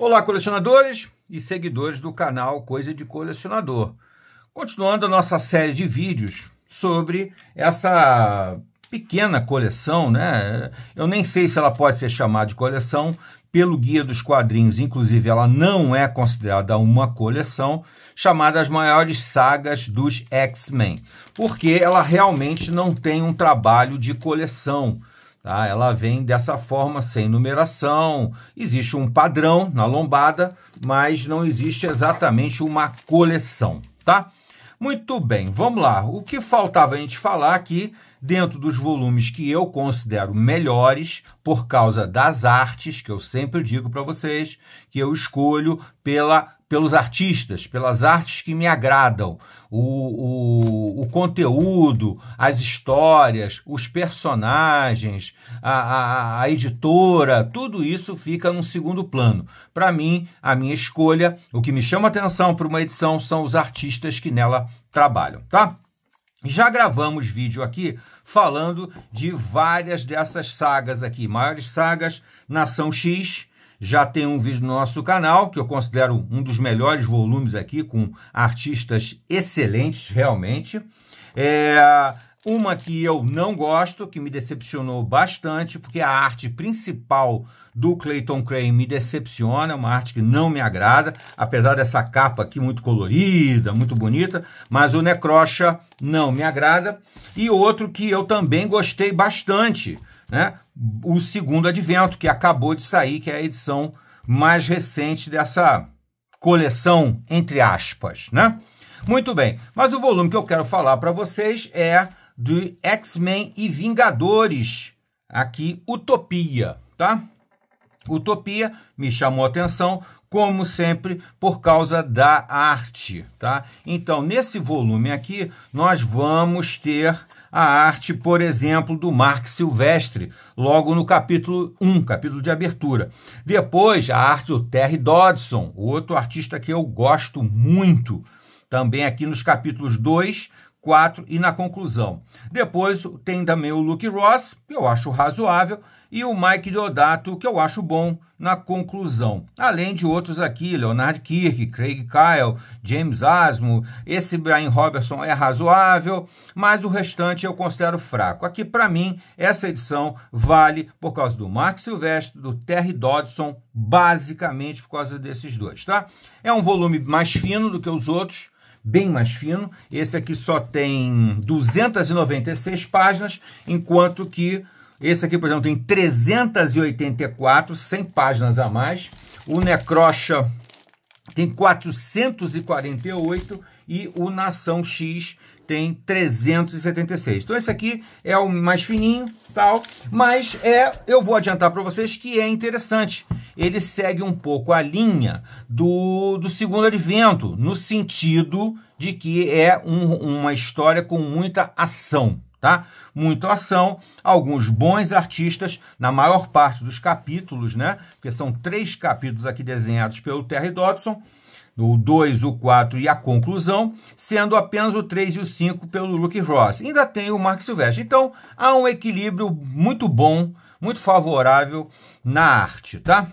Olá, colecionadores e seguidores do canal Coisa de Colecionador. Continuando a nossa série de vídeos sobre essa pequena coleção, né? Eu nem sei se ela pode ser chamada de coleção pelo Guia dos Quadrinhos, inclusive ela não é considerada uma coleção, chamada as maiores sagas dos X-Men, porque ela realmente não tem um trabalho de coleção. Tá? Ela vem dessa forma, sem numeração. Existe um padrão na lombada, mas não existe exatamente uma coleção, tá? Muito bem, vamos lá. O que faltava a gente falar aqui dentro dos volumes que eu considero melhores por causa das artes, que eu sempre digo para vocês, que eu escolho pela pelos artistas, pelas artes que me agradam, o, o, o conteúdo, as histórias, os personagens, a, a, a editora, tudo isso fica no segundo plano. Para mim, a minha escolha, o que me chama atenção para uma edição são os artistas que nela trabalham, tá? Já gravamos vídeo aqui falando de várias dessas sagas aqui, maiores sagas, Nação X, já tem um vídeo no nosso canal, que eu considero um dos melhores volumes aqui, com artistas excelentes, realmente. É, uma que eu não gosto, que me decepcionou bastante, porque a arte principal do Clayton Crane me decepciona, é uma arte que não me agrada, apesar dessa capa aqui muito colorida, muito bonita, mas o Necrocha não me agrada. E outro que eu também gostei bastante, né? O segundo advento, que acabou de sair, que é a edição mais recente dessa coleção, entre aspas, né? Muito bem, mas o volume que eu quero falar para vocês é de X-Men e Vingadores, aqui Utopia, tá? Utopia me chamou a atenção, como sempre, por causa da arte, tá? Então, nesse volume aqui, nós vamos ter a arte, por exemplo, do Mark Silvestre, logo no capítulo 1, capítulo de abertura. Depois, a arte do Terry Dodson, outro artista que eu gosto muito, também aqui nos capítulos 2, 4 e na conclusão. Depois tem também o Luke Ross, que eu acho razoável, e o Mike Deodato, que eu acho bom na conclusão. Além de outros aqui, Leonard Kirk, Craig Kyle, James Asmo, esse Brian Robertson é razoável, mas o restante eu considero fraco. Aqui, para mim, essa edição vale por causa do Mark Silvestre, do Terry Dodson, basicamente por causa desses dois, tá? É um volume mais fino do que os outros, bem mais fino. Esse aqui só tem 296 páginas, enquanto que esse aqui, por exemplo, tem 384, 100 páginas a mais. O Necrocha tem 448 e o Nação X tem 376. Então esse aqui é o mais fininho, tal, mas é, eu vou adiantar para vocês que é interessante. Ele segue um pouco a linha do, do segundo advento, no sentido de que é um, uma história com muita ação, tá? Muita ação, alguns bons artistas, na maior parte dos capítulos, né? Porque são três capítulos aqui desenhados pelo Terry Dodson, o 2, o 4 e a conclusão, sendo apenas o 3 e o 5 pelo Luke Ross. Ainda tem o Mark Silvestre. Então, há um equilíbrio muito bom, muito favorável na arte, tá?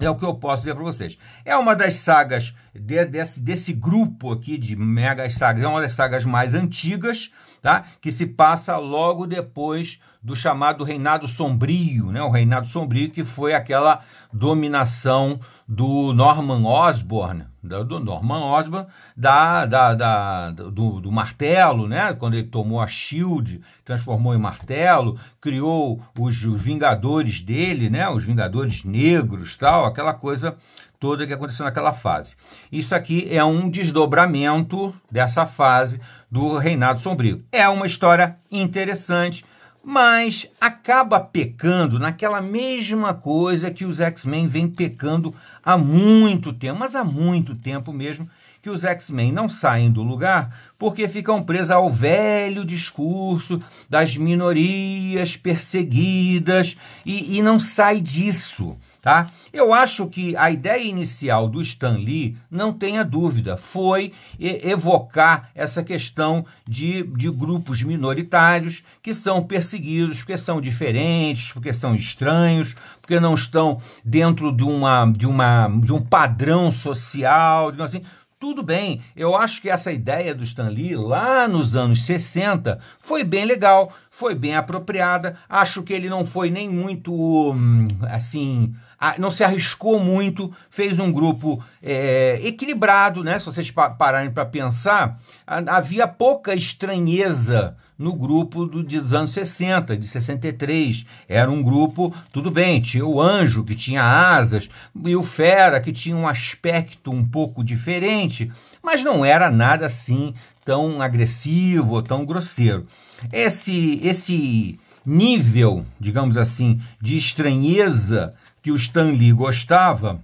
É o que eu posso dizer para vocês. É uma das sagas de, desse, desse grupo aqui de mega sagas, é uma das sagas mais antigas, tá? Que se passa logo depois do chamado Reinado Sombrio, né? O Reinado Sombrio que foi aquela dominação do Norman Osborn do Norman Osborn, da, da, da do, do, martelo, né? quando ele tomou a Shield, transformou em martelo, criou os Vingadores dele, né? os Vingadores Negros, tal, aquela coisa toda que aconteceu naquela fase. Isso aqui é um desdobramento dessa fase do Reinado Sombrio. É uma história interessante, mas acaba pecando naquela mesma coisa que os X-Men vem pecando há muito tempo, mas há muito tempo mesmo, que os X-Men não saem do lugar porque ficam presos ao velho discurso das minorias perseguidas e, e não sai disso tá? Eu acho que a ideia inicial do Stan Lee, não tenha dúvida, foi evocar essa questão de, de grupos minoritários que são perseguidos porque são diferentes, porque são estranhos, porque não estão dentro de, uma, de, uma, de um padrão social, digamos assim. Tudo bem, eu acho que essa ideia do Stan Lee lá nos anos 60 foi bem legal, foi bem apropriada. Acho que ele não foi nem muito hum, assim, não se arriscou muito, fez um grupo é, equilibrado, né? Se vocês pararem para pensar, havia pouca estranheza no grupo do, dos anos 60, de 63. Era um grupo, tudo bem, tinha o anjo que tinha asas e o fera que tinha um aspecto um pouco diferente, mas não era nada assim tão agressivo ou tão grosseiro. Esse, esse nível, digamos assim, de estranheza que o Lee gostava,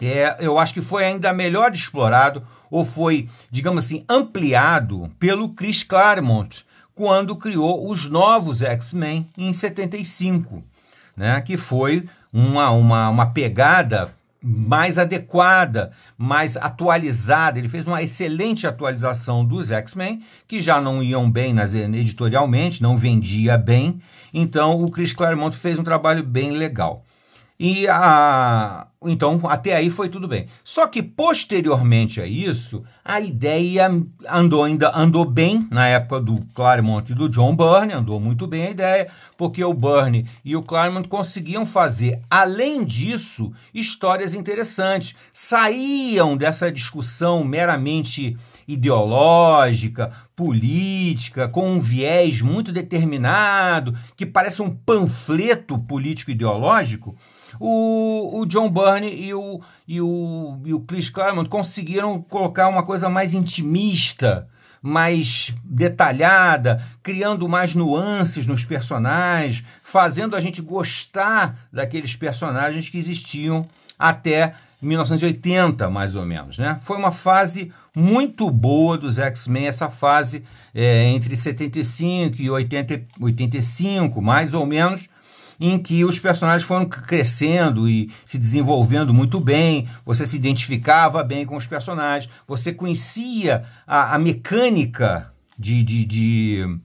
é, eu acho que foi ainda melhor explorado ou foi, digamos assim, ampliado pelo Chris Claremont quando criou os novos X-Men em 75, né, que foi uma, uma, uma pegada Uhum. mais adequada, mais atualizada. Ele fez uma excelente atualização dos X-Men, que já não iam bem nas, editorialmente, não vendia bem. Então, o Chris Claremont fez um trabalho bem legal. E a, então, até aí foi tudo bem. Só que posteriormente a isso, a ideia andou ainda andou bem na época do Claremont e do John Byrne, andou muito bem a ideia, porque o Byrne e o Claremont conseguiam fazer, além disso, histórias interessantes. Saíam dessa discussão meramente ideológica, política, com um viés muito determinado, que parece um panfleto político ideológico o, o John Byrne e o, e, o, e o Chris Claremont conseguiram colocar uma coisa mais intimista, mais detalhada, criando mais nuances nos personagens, fazendo a gente gostar daqueles personagens que existiam até 1980, mais ou menos, né? Foi uma fase muito boa dos X-Men, essa fase é, entre 75 e 80, 85, mais ou menos, em que os personagens foram crescendo e se desenvolvendo muito bem, você se identificava bem com os personagens, você conhecia a, a mecânica de, de, de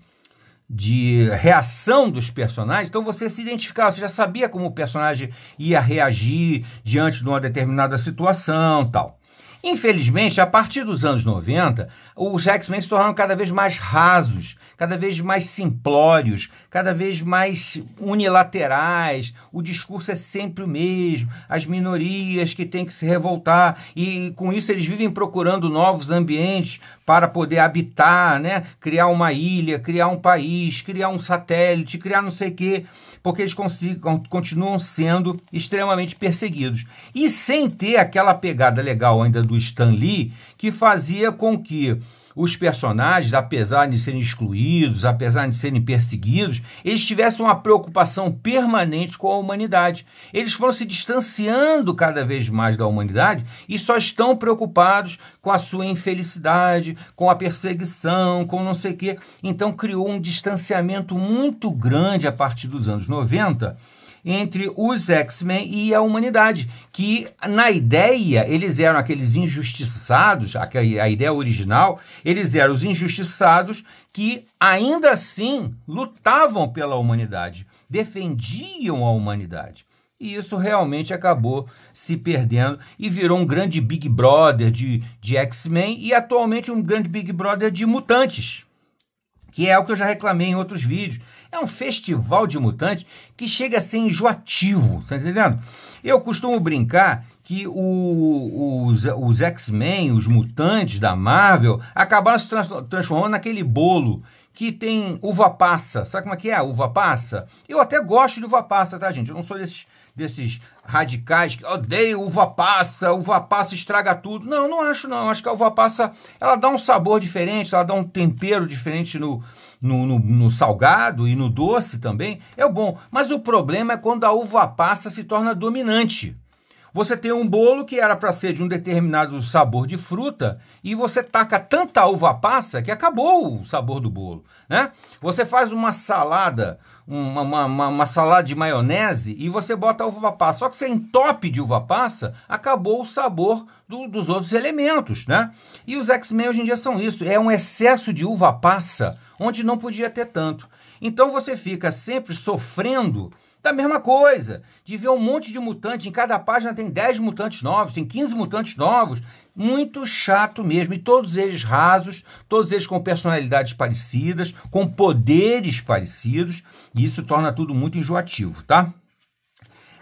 de reação dos personagens, então você se identificava, você já sabia como o personagem ia reagir diante de uma determinada situação, tal. Infelizmente, a partir dos anos 90, os X-Men se tornaram cada vez mais rasos, cada vez mais simplórios, cada vez mais unilaterais. O discurso é sempre o mesmo, as minorias que têm que se revoltar, e com isso eles vivem procurando novos ambientes para poder habitar, né? criar uma ilha, criar um país, criar um satélite, criar não sei o quê porque eles continuam sendo extremamente perseguidos. E sem ter aquela pegada legal ainda do Stan Lee, que fazia com que os personagens, apesar de serem excluídos, apesar de serem perseguidos, eles tivessem uma preocupação permanente com a humanidade. Eles foram se distanciando cada vez mais da humanidade e só estão preocupados com a sua infelicidade, com a perseguição, com não sei o quê. Então criou um distanciamento muito grande a partir dos anos 90 entre os X-Men e a humanidade, que na ideia eles eram aqueles injustiçados, a, a ideia original, eles eram os injustiçados que ainda assim lutavam pela humanidade, defendiam a humanidade. E isso realmente acabou se perdendo e virou um grande Big Brother de, de X-Men e atualmente um grande Big Brother de mutantes, que é o que eu já reclamei em outros vídeos é um festival de mutantes que chega a ser enjoativo, tá entendendo? Eu costumo brincar que o, os, os X-Men, os mutantes da Marvel, acabaram se transformando naquele bolo que tem uva passa. Sabe como é que é uva passa? Eu até gosto de uva passa, tá, gente? Eu não sou desses desses radicais que odeiam uva passa, uva passa estraga tudo. Não, não acho não. Acho que a uva passa ela dá um sabor diferente, ela dá um tempero diferente no, no, no, no, salgado e no doce também, é bom. Mas o problema é quando a uva passa se torna dominante. Você tem um bolo que era para ser de um determinado sabor de fruta e você taca tanta uva passa que acabou o sabor do bolo, né? Você faz uma salada, uma, uma, uma salada de maionese e você bota uva passa, só que você entope de uva passa, acabou o sabor do, dos outros elementos, né? E os X-Men hoje em dia são isso, é um excesso de uva passa onde não podia ter tanto. Então você fica sempre sofrendo da mesma coisa, de ver um monte de mutante, em cada página tem 10 mutantes novos, tem 15 mutantes novos. Muito chato mesmo. E todos eles rasos, todos eles com personalidades parecidas, com poderes parecidos. E isso torna tudo muito enjoativo, tá?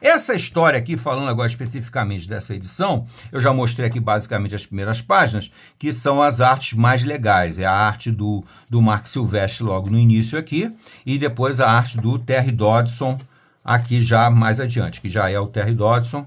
Essa história aqui, falando agora especificamente dessa edição, eu já mostrei aqui basicamente as primeiras páginas, que são as artes mais legais. É a arte do, do Mark Silvestre logo no início aqui, e depois a arte do Terry Dodson aqui já mais adiante, que já é o Terry Dodson,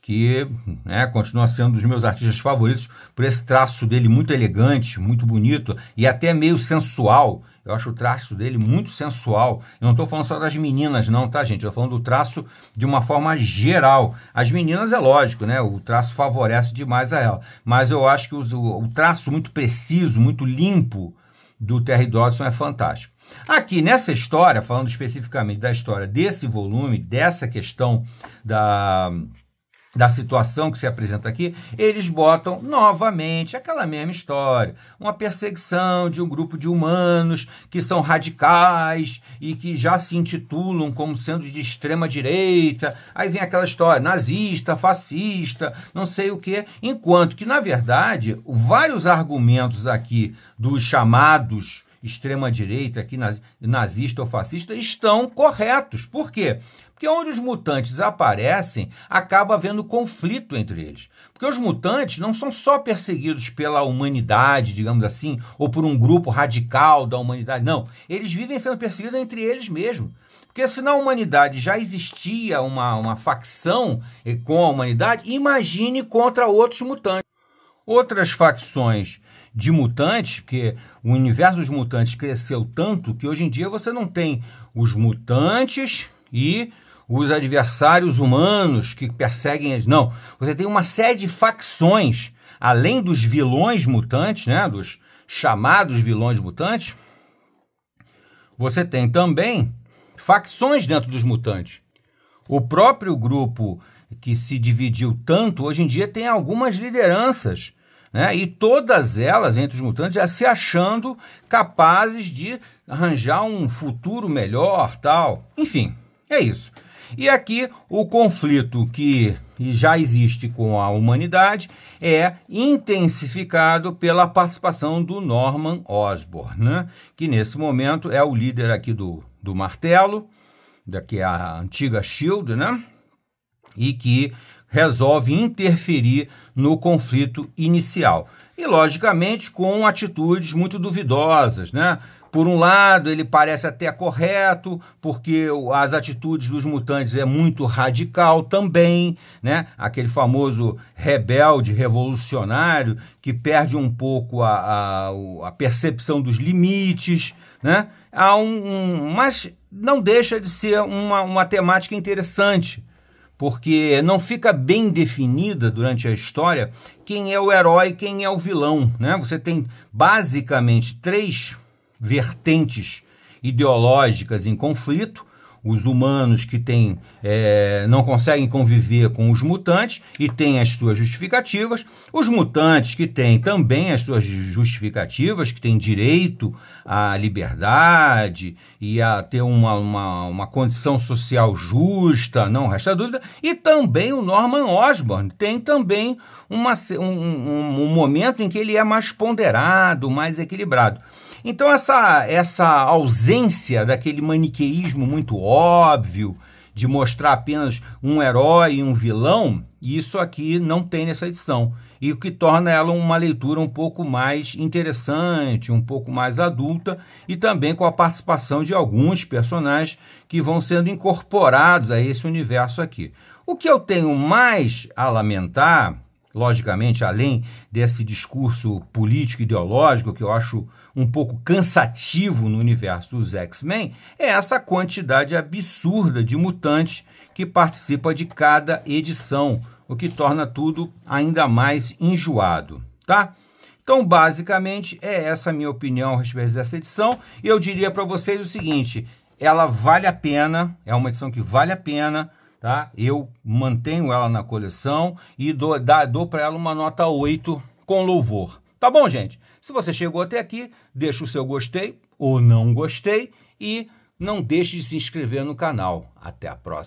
que né, continua sendo um dos meus artistas favoritos por esse traço dele muito elegante, muito bonito e até meio sensual. Eu acho o traço dele muito sensual. Eu não estou falando só das meninas, não, tá, gente? Eu estou falando do traço de uma forma geral. As meninas, é lógico, né? O traço favorece demais a ela. Mas eu acho que o, o traço muito preciso, muito limpo do Terry Dodson é fantástico. Aqui nessa história, falando especificamente da história desse volume, dessa questão da, da situação que se apresenta aqui, eles botam novamente aquela mesma história, uma perseguição de um grupo de humanos que são radicais e que já se intitulam como sendo de extrema direita. Aí vem aquela história nazista, fascista, não sei o que, enquanto que na verdade vários argumentos aqui dos chamados extrema-direita, aqui nazista ou fascista, estão corretos. Por quê? Porque onde os mutantes aparecem, acaba havendo conflito entre eles. Porque os mutantes não são só perseguidos pela humanidade, digamos assim, ou por um grupo radical da humanidade, não. Eles vivem sendo perseguidos entre eles mesmos. Porque se na humanidade já existia uma, uma facção eh, com a humanidade, imagine contra outros mutantes. Outras facções de mutantes, porque o universo dos mutantes cresceu tanto que hoje em dia você não tem os mutantes e os adversários humanos que perseguem eles. Não, você tem uma série de facções, além dos vilões mutantes, né, dos chamados vilões mutantes, você tem também facções dentro dos mutantes. O próprio grupo que se dividiu tanto, hoje em dia tem algumas lideranças né? E todas elas, entre os mutantes, já se achando capazes de arranjar um futuro melhor, tal. Enfim, é isso. E aqui o conflito que já existe com a humanidade é intensificado pela participação do Norman Osborn, né? que nesse momento é o líder aqui do, do martelo, daqui é a antiga Shield, né? E que resolve interferir no conflito inicial. E, logicamente, com atitudes muito duvidosas, né? Por um lado, ele parece até correto, porque as atitudes dos mutantes é muito radical também, né? Aquele famoso rebelde revolucionário que perde um pouco a, a, a percepção dos limites, né? Há um, um, mas não deixa de ser uma, uma temática interessante, porque não fica bem definida durante a história quem é o herói, quem é o vilão, né? Você tem basicamente três vertentes ideológicas em conflito os humanos que têm, é, não conseguem conviver com os mutantes e têm as suas justificativas, os mutantes que têm também as suas justificativas, que têm direito à liberdade e a ter uma, uma, uma condição social justa, não resta dúvida, e também o Norman Osborn tem também uma, um, um, um momento em que ele é mais ponderado, mais equilibrado. Então essa essa ausência daquele maniqueísmo muito óbvio de mostrar apenas um herói e um vilão, isso aqui não tem nessa edição. E o que torna ela uma leitura um pouco mais interessante, um pouco mais adulta, e também com a participação de alguns personagens que vão sendo incorporados a esse universo aqui. O que eu tenho mais a lamentar, logicamente, além desse discurso político-ideológico que eu acho um pouco cansativo no universo dos X-Men é essa quantidade absurda de mutantes que participa de cada edição, o que torna tudo ainda mais enjoado, tá? Então, basicamente, é essa a minha opinião a respeito dessa edição. E eu diria para vocês o seguinte: ela vale a pena, é uma edição que vale a pena, tá? Eu mantenho ela na coleção e dou, dou para ela uma nota 8 com louvor. Tá bom, gente? Se você chegou até aqui, deixa o seu gostei ou não gostei e não deixe de se inscrever no canal. Até a próxima.